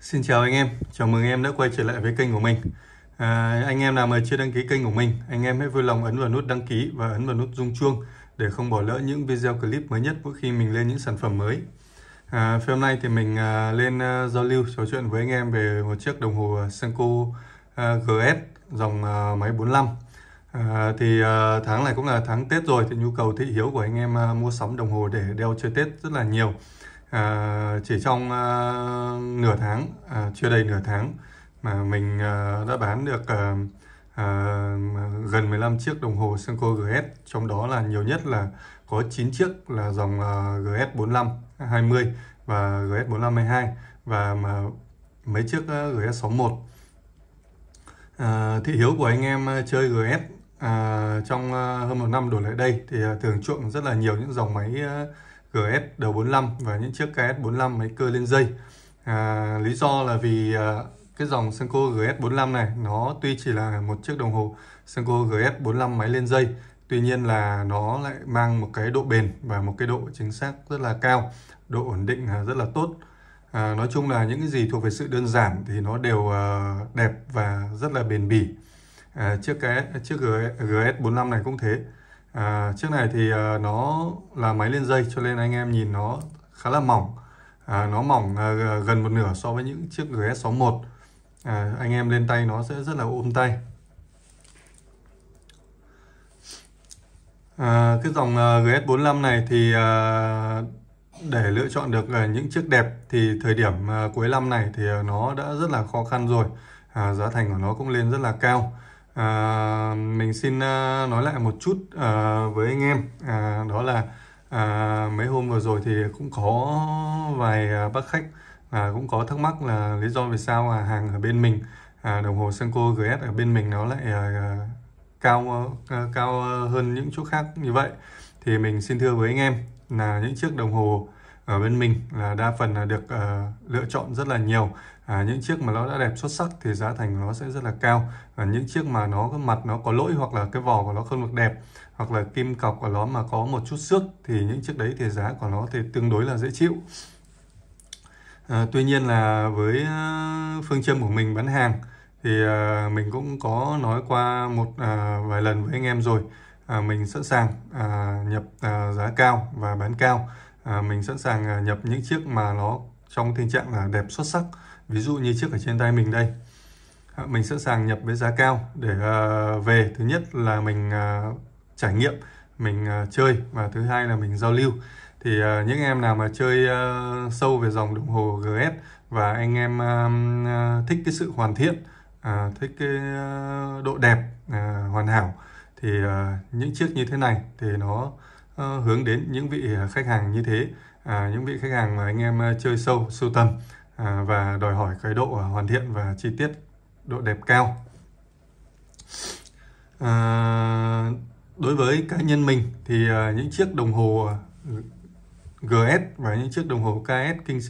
Xin chào anh em, chào mừng em đã quay trở lại với kênh của mình à, Anh em nào mà chưa đăng ký kênh của mình Anh em hãy vui lòng ấn vào nút đăng ký và ấn vào nút rung chuông Để không bỏ lỡ những video clip mới nhất mỗi khi mình lên những sản phẩm mới à, Phía hôm nay thì mình à, lên à, giao lưu trò chuyện với anh em về một chiếc đồng hồ Senko à, GS dòng à, máy 45 à, Thì à, tháng này cũng là tháng Tết rồi thì nhu cầu thị hiếu của anh em à, mua sắm đồng hồ để đeo chơi Tết rất là nhiều à, chỉ trong à, nửa tháng à, chưa đầy nửa tháng mà mình à, đã bán được à, à, gần 15 chiếc đồng hồ Senko GS trong đó là nhiều nhất là có 9 chiếc là dòng à, GS 45 20 và GS 45 22 và mà mấy chiếc à, GS 61 à, thị hiếu của anh em à, chơi GS à, trong à, hơn một năm đổi lại đây thì thường chuộng rất là nhiều những dòng máy GS45 đầu và những chiếc KS45 máy cơ lên dây. À, lý do là vì à, cái dòng Senko GS45 này nó tuy chỉ là một chiếc đồng hồ Senko GS45 máy lên dây tuy nhiên là nó lại mang một cái độ bền và một cái độ chính xác rất là cao độ ổn định à, rất là tốt à, nói chung là những cái gì thuộc về sự đơn giản thì nó đều uh, đẹp và rất là bền bỉ à, chiếc cái chiếc GS45 này cũng thế à, chiếc này thì à, nó là máy lên dây cho nên anh em nhìn nó khá là mỏng à, nó mỏng à, gần một nửa so với những chiếc GS61 à, anh em lên tay nó sẽ rất là ôm tay à, cái dòng à, GS45 này thì à, để lựa chọn được à, những chiếc đẹp thì thời điểm à, cuối năm này thì nó đã rất là khó khăn rồi à, giá thành của nó cũng lên rất là cao à, mình xin à, nói lại một chút à, với anh em à, đó là à, mấy hôm vừa rồi thì cũng có vài à, bác khách à, cũng có thắc mắc là lý do vì sao mà hàng ở bên mình à, đồng hồ Senko GS ở bên mình nó lại à, cao à, cao hơn những chỗ khác như vậy thì mình xin thưa với anh em là những chiếc đồng hồ ở bên mình là đa phần là được uh, lựa chọn rất là nhiều à, những chiếc mà nó đã đẹp xuất sắc thì giá thành của nó sẽ rất là cao à, những chiếc mà nó cái mặt nó có lỗi hoặc là cái vỏ của nó không được đẹp hoặc là kim cọc của nó mà có một chút xước thì những chiếc đấy thì giá của nó thì tương đối là dễ chịu à, tuy nhiên là với à, phương châm của mình bán hàng thì à, mình cũng có nói qua một à, vài lần với anh em rồi à, mình sẵn sàng à, nhập à, giá cao và bán cao à, mình sẵn sàng à, nhập những chiếc mà nó trong tình trạng là đẹp xuất sắc ví dụ như chiếc ở trên tay mình đây à, mình sẵn sàng nhập với giá cao để à, về thứ nhất là mình à, trải nghiệm mình chơi và thứ hai là mình giao lưu thì những em nào mà chơi sâu về dòng đồng hồ GS và anh em thích cái sự hoàn thiện thích cái độ đẹp hoàn hảo thì những chiếc như thế này thì nó hướng đến những vị khách hàng như thế những vị khách hàng mà anh em chơi sâu sưu tầm À, và đòi hỏi cái độ à, hoàn thiện và chi tiết độ đẹp cao à, đối với cá nhân mình thì à, những chiếc đồng hồ GS và những chiếc đồng hồ KS King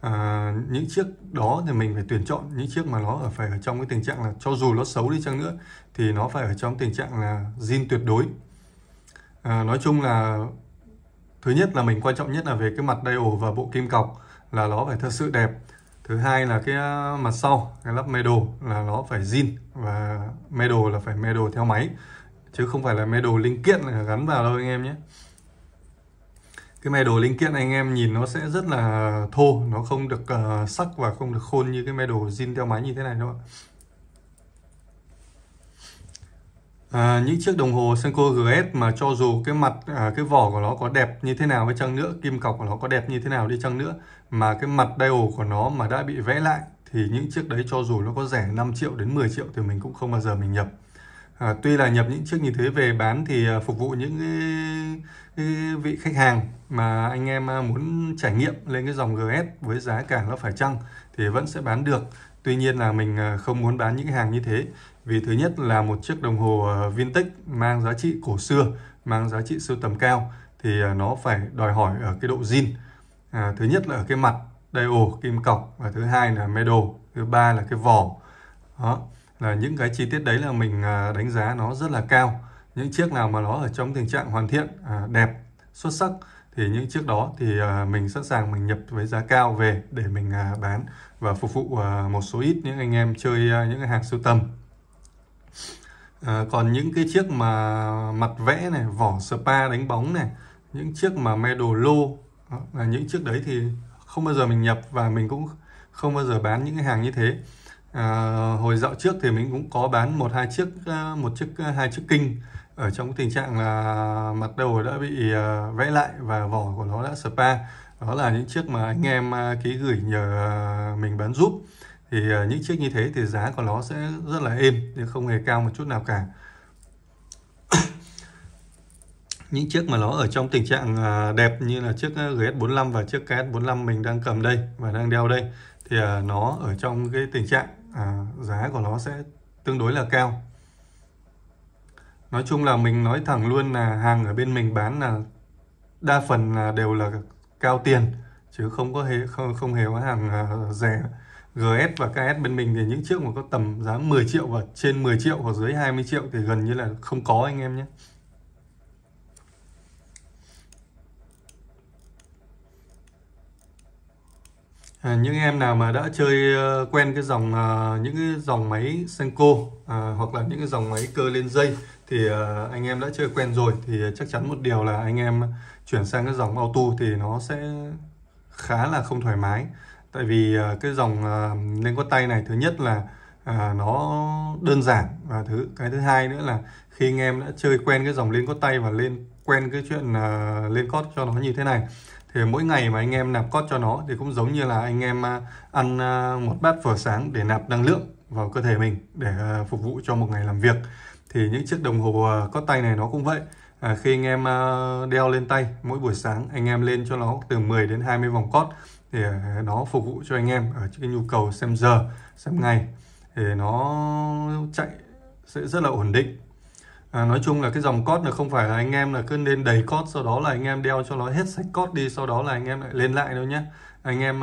à, những chiếc đó thì mình phải tuyển chọn những chiếc mà nó ở phải ở trong cái tình trạng là cho dù nó xấu đi chăng nữa thì nó phải ở trong tình trạng là zin tuyệt đối à, nói chung là thứ nhất là mình quan trọng nhất là về cái mặt đai ổ và bộ kim cọc là nó phải thật sự đẹp thứ hai là cái à, mặt sau cái lắp medal là nó phải zin và medal là phải medal theo máy chứ không phải là medal linh kiện là gắn vào đâu anh em nhé cái medal linh kiện anh em nhìn nó sẽ rất là thô nó không được uh, sắc và không được khôn như cái medal zin theo máy như thế này đâu ạ à, những chiếc đồng hồ Senko GS mà cho dù cái mặt à, cái vỏ của nó có đẹp như thế nào với chăng nữa kim cọc của nó có đẹp như thế nào đi chăng nữa mà cái mặt dial của nó mà đã bị vẽ lại thì những chiếc đấy cho dù nó có rẻ 5 triệu đến 10 triệu thì mình cũng không bao giờ mình nhập à, tuy là nhập những chiếc như thế về bán thì à, phục vụ những cái vị khách hàng mà anh em à, muốn trải nghiệm lên cái dòng GS với giá cả nó phải chăng thì vẫn sẽ bán được tuy nhiên là mình à, không muốn bán những cái hàng như thế vì thứ nhất là một chiếc đồng hồ à, vintage mang giá trị cổ xưa mang giá trị sưu tầm cao thì nó phải đòi hỏi ở cái độ zin à, thứ nhất là ở cái mặt đai ổ kim cọc và thứ hai là medal thứ ba là cái vỏ đó là những cái chi tiết đấy là mình đánh giá nó rất là cao những chiếc nào mà nó ở trong tình trạng hoàn thiện à, đẹp xuất sắc thì những chiếc đó thì à, mình sẵn sàng mình nhập với giá cao về để mình à, bán và phục vụ à, một số ít những anh em chơi à, những cái hàng sưu tầm à, còn những cái chiếc mà mặt vẽ này vỏ spa đánh bóng này những chiếc mà medal lô à, là những chiếc đấy thì không bao giờ mình nhập và mình cũng không bao giờ bán những cái hàng như thế à, hồi dạo trước thì mình cũng có bán một hai chiếc à, một chiếc à, hai chiếc kinh ở trong tình trạng là mặt đầu đã bị à, vẽ lại và vỏ của nó đã spa đó là những chiếc mà anh em à, ký gửi nhờ à, mình bán giúp thì những chiếc như thế thì giá của nó sẽ rất là êm chứ không hề cao một chút nào cả những chiếc mà nó ở trong tình trạng đẹp như là chiếc GS45 và chiếc KS45 mình đang cầm đây và đang đeo đây thì nó ở trong cái tình trạng giá của nó sẽ tương đối là cao nói chung là mình nói thẳng luôn là hàng ở bên mình bán là đa phần là đều là cao tiền chứ không có hề không, không hề có hàng ờ, rẻ GS và KS bên mình thì những chiếc mà có tầm giá 10 triệu và trên 10 triệu hoặc dưới 20 triệu thì gần như là không có anh em nhé. À, những em nào mà đã chơi ờ, quen cái dòng ờ, những cái dòng máy Senko à, hoặc là những cái dòng máy cơ lên dây thì ờ, anh em đã chơi quen rồi thì chắc chắn một điều là anh em chuyển sang cái dòng auto thì nó sẽ khá là không thoải mái tại vì ờ, cái dòng ờ, lên có tay này thứ nhất là à, nó đơn giản và thứ cái thứ hai nữa là khi anh em đã chơi quen cái dòng lên cốt tay và lên quen cái chuyện à, lên cốt cho nó như thế này thì mỗi ngày mà anh em nạp cốt cho nó thì cũng giống như là anh em à, ăn à, một bát phở sáng để nạp năng lượng vào cơ thể mình để à, phục vụ cho một ngày làm việc thì những chiếc đồng hồ à, có tay này nó cũng vậy à, khi anh em à, đeo lên tay mỗi buổi sáng anh em lên cho nó từ 10 đến 20 vòng cót thì à, nó phục vụ cho anh em ở cái nhu cầu xem giờ xem ngày thì nó chạy sẽ rất là ổn định à, nói chung là cái dòng cót là không phải là anh em là cứ nên đầy cót sau đó là anh em đeo cho nó hết sạch cót đi sau đó là anh em lại lên lại đâu nhé anh em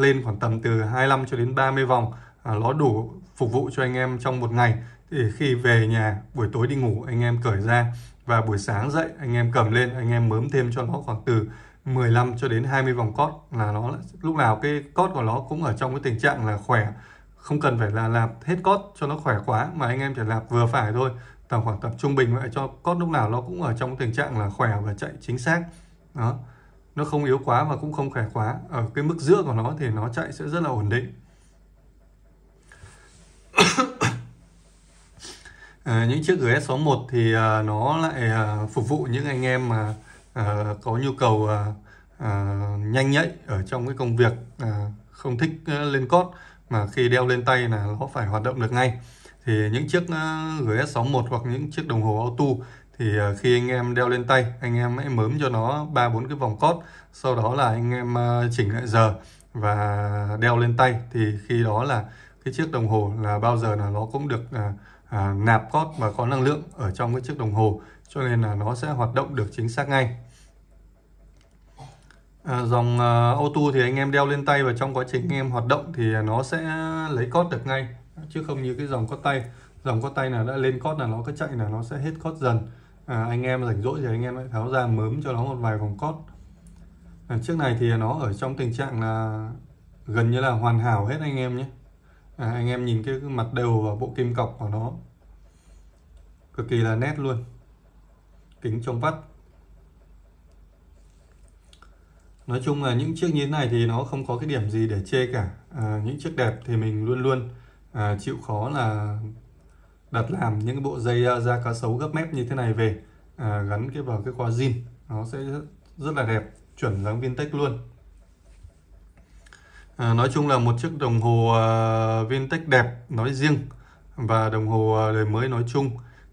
lên khoảng tầm từ 25 cho đến 30 vòng à, nó đủ phục vụ cho anh em trong một ngày thì khi về nhà buổi tối đi ngủ anh em cởi ra và buổi sáng dậy anh em cầm lên anh em mớm thêm cho nó khoảng từ 15 cho đến 20 vòng cót là nó lúc nào cái cót của nó cũng ở trong cái tình trạng là khỏe không cần phải là làm hết cót cho nó khỏe quá mà anh em chỉ làm vừa phải thôi tầm khoảng tập trung bình vậy cho cót lúc nào nó cũng ở trong tình trạng là khỏe và chạy chính xác đó nó không yếu quá và cũng không khỏe quá ở cái mức giữa của nó thì nó chạy sẽ rất là ổn định À, những chiếc GS61 thì à, nó lại à, phục vụ những anh em mà à, có nhu cầu à, à, nhanh nhạy ở trong cái công việc à, không thích à, lên cót mà khi đeo lên tay là nó phải hoạt động được ngay thì những chiếc à, GS61 hoặc những chiếc đồng hồ auto thì à, khi anh em đeo lên tay anh em hãy mớm cho nó ba bốn cái vòng cót sau đó là anh em à, chỉnh lại giờ và đeo lên tay thì khi đó là cái chiếc đồng hồ là bao giờ là nó cũng được à, nạp cót và có năng lượng ở trong cái chiếc đồng hồ cho nên là nó sẽ hoạt động được chính xác ngay à, dòng à, auto thì anh em đeo lên tay và trong quá trình anh em hoạt động thì nó sẽ lấy cót được ngay chứ không như cái dòng có tay dòng có tay là đã lên cót là nó cứ chạy là nó sẽ hết cót dần à, anh em rảnh rỗi thì anh em hãy tháo ra mớm cho nó một vài vòng cót à, chiếc này thì nó ở trong tình trạng là gần như là hoàn hảo hết anh em nhé à, anh em nhìn cái mặt đều và bộ kim cọc của nó cực kỳ là nét luôn kính trong vắt nói chung là những chiếc như thế này thì nó không có cái điểm gì để chê cả à, những chiếc đẹp thì mình luôn luôn à, chịu khó là đặt làm những bộ dây à, da cá sấu gấp mép như thế này về à, gắn cái vào cái khóa zin nó sẽ rất, rất là đẹp chuẩn dáng vintage luôn Ờ, nói chung là một chiếc đồng hồ à, ờ, vintage đẹp nói riêng và đồng hồ ờ, đời mới nói chung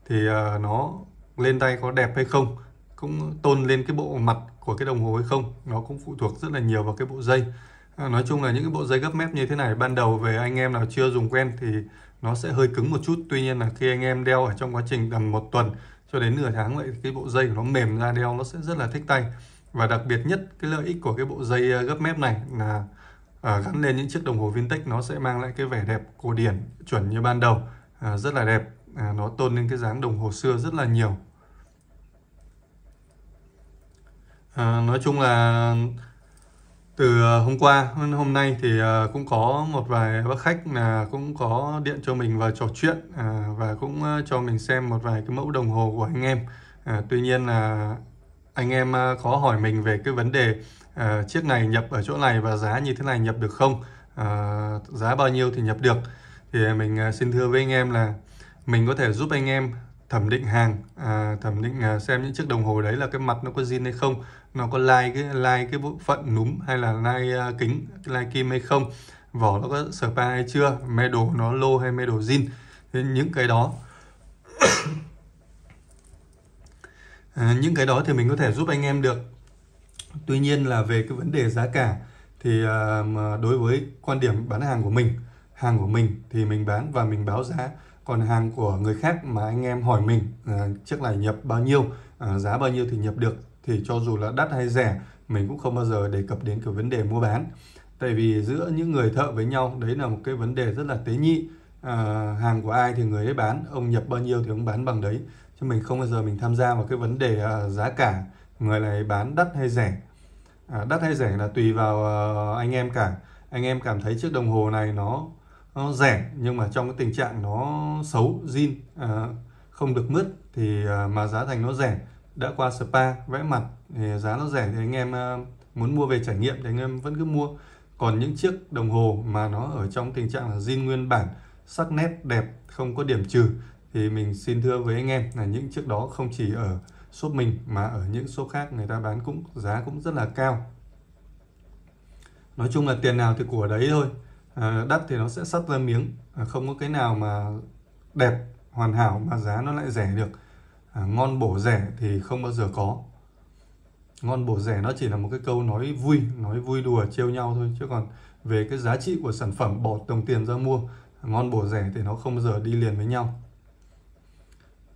thì nó lên tay có đẹp hay không cũng tôn lên cái bộ mặt của cái đồng hồ hay không nó cũng phụ thuộc rất là nhiều vào cái bộ dây nói chung là những cái bộ dây gấp mép như thế này ban đầu về anh em nào chưa dùng quen thì nó sẽ hơi cứng một chút tuy nhiên là khi anh em đeo ở trong quá trình tầm một tuần cho đến nửa tháng vậy cái bộ dây của nó mềm ra đeo nó sẽ rất là thích tay và đặc biệt nhất cái lợi ích của cái bộ dây gấp mép này là À, gắn lên những chiếc đồng hồ vintage nó sẽ mang lại cái vẻ đẹp cổ điển chuẩn như ban đầu à, rất là đẹp à, nó tôn lên cái dáng đồng hồ xưa rất là nhiều à, nói chung là từ à, hôm qua hôm nay thì à, cũng có một vài bác khách là cũng có điện cho mình và trò chuyện à, và cũng cho mình xem một vài cái mẫu đồng hồ của anh em à, tuy nhiên là anh em có hỏi mình về cái vấn đề Ờ, chiếc này nhập ở chỗ này và giá như thế này nhập được không à, giá bao nhiêu thì nhập được thì mình ờ, xin thưa với anh em là mình có thể giúp anh em thẩm định hàng à, thẩm định xem những chiếc đồng hồ đấy là cái mặt nó có zin hay không nó có lai cái lai cái bộ phận núm hay là lai kính lai kim hay không vỏ nó có spa hay chưa đồ nó lô hay đồ zin những cái đó à, những cái đó thì mình có thể giúp anh em được tuy nhiên là về cái vấn đề giá cả thì à, đối với quan điểm bán hàng của mình hàng của mình thì mình bán và mình báo giá còn hàng của người khác mà anh em hỏi mình à, chiếc này nhập bao nhiêu à, giá bao nhiêu thì nhập được thì cho dù là đắt hay rẻ mình cũng không bao giờ đề cập đến cái vấn đề mua bán tại vì giữa những người thợ với nhau đấy là một cái vấn đề rất là tế nhị à, hàng của ai thì người ấy bán ông nhập bao nhiêu thì ông bán bằng đấy chứ mình không bao giờ mình tham gia vào cái vấn đề à, giá cả người này bán đắt hay rẻ à, đắt hay rẻ là tùy vào ờ, anh em cả anh em cảm thấy chiếc đồng hồ này nó nó rẻ nhưng mà trong cái tình trạng nó xấu zin à, không được mứt thì ờ, mà giá thành nó rẻ đã qua spa vẽ mặt thì giá nó rẻ thì anh em muốn mua về trải nghiệm thì anh em vẫn cứ mua còn những chiếc đồng hồ mà nó ở trong tình trạng là zin nguyên bản sắc nét đẹp không có điểm trừ thì mình xin thưa với anh em là những chiếc đó không chỉ ở shop mình mà ở những shop khác người ta bán cũng giá cũng rất là cao nói chung là tiền nào thì của đấy thôi à, đắt thì nó sẽ sắt ra miếng à, không có cái nào mà đẹp hoàn hảo mà giá nó lại rẻ được à, ngon bổ rẻ thì không bao giờ có ngon bổ rẻ nó chỉ là một cái câu nói vui nói vui đùa trêu nhau thôi chứ còn về cái giá trị của sản phẩm bỏ đồng tiền ra mua ngon bổ rẻ thì nó không bao giờ đi liền với nhau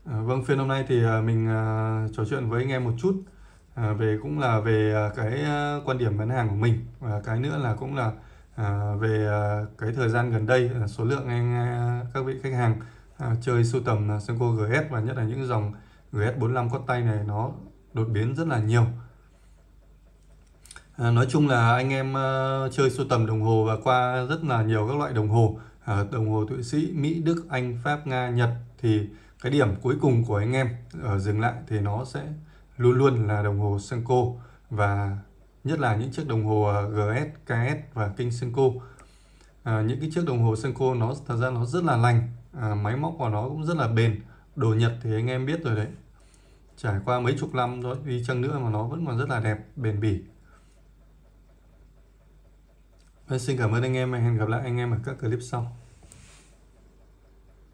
Ờ, vâng, phiên hôm nay thì ờ, mình ờ, trò chuyện với anh em một chút về cũng là về cái quan điểm bán hàng của mình và cái nữa là cũng là về cái thời gian gần đây số lượng anh các vị khách hàng chơi sưu tầm Senko GS và nhất là những dòng GS 45 cốt tay này nó đột biến rất là nhiều. nói chung là anh em chơi sưu tầm đồng hồ và qua rất là nhiều các loại đồng hồ đồng hồ thụy sĩ mỹ đức anh pháp nga nhật thì cái điểm cuối cùng của anh em ở ờ, dừng lại thì nó sẽ luôn luôn là đồng hồ Senko và nhất là những chiếc đồng hồ ờ, GS, KS và King Senko à, những cái chiếc đồng hồ Senko nó thật ra nó rất là lành à, máy móc của nó cũng rất là bền đồ Nhật thì anh em biết rồi đấy trải qua mấy chục năm rồi đi chăng nữa mà nó vẫn còn rất là đẹp bền bỉ Và vâng, xin cảm ơn anh em và hẹn gặp lại anh em ở các clip sau